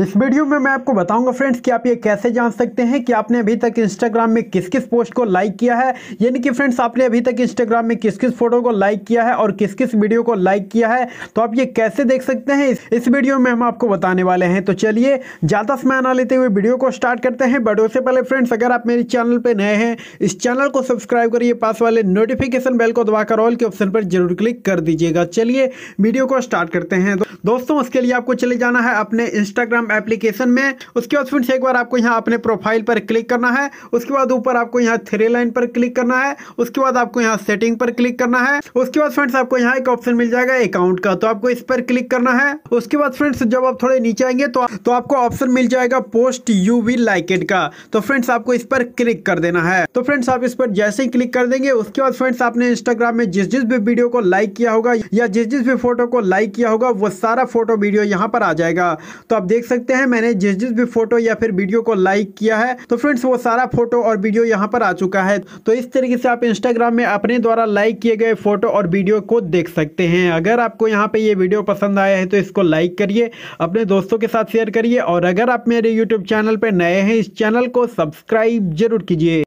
इस वीडियो में मैं आपको बताऊंगा फ्रेंड्स कि आप ये कैसे जान सकते हैं कि आपने अभी तक इंस्टाग्राम में किस किस पोस्ट को लाइक किया है यानी कि फ्रेंड्स आपने अभी तक इंस्टाग्राम में किस किस फोटो को लाइक किया है और किस किस वीडियो को लाइक किया है तो आप ये कैसे देख सकते हैं इस वीडियो में हम आपको बताने वाले हैं तो चलिए ज़्यादा समय ना लेते हुए वीडियो को स्टार्ट करते हैं बट उससे पहले फ्रेंड्स अगर आप मेरे चैनल पर नए हैं इस चैनल को सब्सक्राइब करिए पास वाले नोटिफिकेशन बेल को दबाकर ऑल के ऑप्शन पर जरूर क्लिक कर दीजिएगा चलिए वीडियो को स्टार्ट करते हैं दोस्तों उसके लिए आपको चले जाना है अपने इंस्टाग्राम एप्लीकेशन में उसके बाद फ्रेंड्स एक बार आपको यहाँ अपने प्रोफाइल पर क्लिक करना है उसके बाद ऊपर आपको यहाँ थ्री लाइन पर क्लिक करना है उसके बाद आपको यहाँ सेटिंग पर क्लिक करना है उसके बाद फ्रेंड्स आपको यहाँ एक ऑप्शन मिल जाएगा अकाउंट का तो आपको इस पर क्लिक करना है उसके बाद फ्रेंड्स जब आप थोड़े नीचे आएंगे तो, तो आपको ऑप्शन मिल जाएगा post you will like it का तो फ्रेंड्स आपको इस पर क्लिक कर देना है तो फ्रेंड्स आप इस पर जैसे ही क्लिक कर देंगे उसके बाद फ्रेंड्स आपने इंस्टाग्राम में जिस जिस भी वीडियो को लाइक किया होगा या जिस जिस भी फोटो को लाइक किया होगा वो सारा फोटो वीडियो यहाँ पर आ जाएगा तो आप देख सकते हैं मैंने जिस जिस भी फोटो या फिर वीडियो को लाइक किया है तो फ्रेंड्स वो सारा फोटो और वीडियो यहाँ पर आ चुका है तो इस तरीके से आप इंस्टाग्राम में अपने द्वारा लाइक किए गए फोटो और वीडियो को देख सकते हैं अगर आपको यहाँ पे ये वीडियो पसंद आया है तो इसको लाइक करिए अपने दोस्तों के साथ शेयर करिए और अगर आप मेरे यूट्यूब चैनल पर नए हैं इस चैनल को सब्सक्राइब जरूर कीजिए